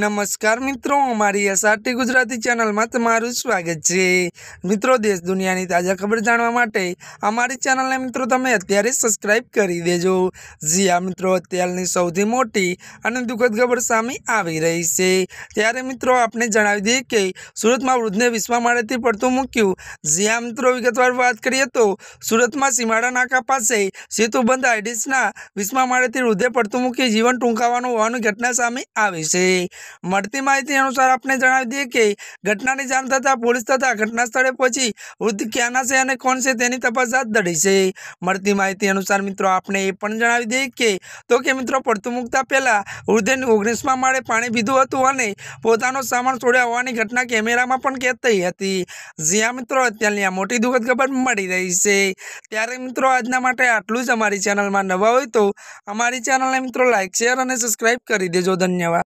નમસ્કાર મિત્રો અમારી એસઆરટી ગુજરાતી ચેનલમાં તમારું સ્વાગત છે મિત્રો દેશ દુનિયાની તાજા ખબર જાણવા માટે અમારી ચેનલને મિત્રો તમે અત્યારે સબસ્ક્રાઈબ કરી દેજો જી મિત્રો અત્યારની સૌથી મોટી અને દુઃખદ ખબર સામે આવી રહી છે ત્યારે મિત્રો આપણે જણાવી દઈએ કે સુરતમાં વૃદ્ધને વિશ્વા માળેથી પડતું મૂક્યું જી મિત્રો વિગતવાર વાત કરીએ તો સુરતમાં સીમાડા નાકા પાસે સેતુબંધ આઈડીસના વિશ્વા માળેથી વૃદ્ધે પડતું મૂકી જીવન ટૂંકાવાનું હોવાની ઘટના સામે આવી છે મળતી માહિતી અનુસાર આપણે જણાવી દઈએ કે ઘટનાની જાણ થતાં પોલીસ તથા ઘટના સ્થળે પહોંચી વૃદ્ધ ક્યાંના છે અને કોણ છે તેની તપાસ હાથ ધરી છે મળતી માહિતી અનુસાર મિત્રો આપણે એ પણ જણાવી દઈએ કે તો કે મિત્રો પડતું મૂકતા પહેલાં વૃદ્ધને ઓગણીસમાં માળે પાણી પીધું હતું અને પોતાનો સામાન છોડ્યા હોવાની ઘટના કેમેરામાં પણ કેદ થઈ હતી જ્યાં મિત્રો અત્યારની આ મોટી દુઃખદ ખબર મળી રહી છે ત્યારે મિત્રો આજના માટે આટલું જ અમારી ચેનલમાં નવા હોય તો અમારી ચેનલને મિત્રો લાઇક શેર અને સબસ્ક્રાઈબ કરી દેજો ધન્યવાદ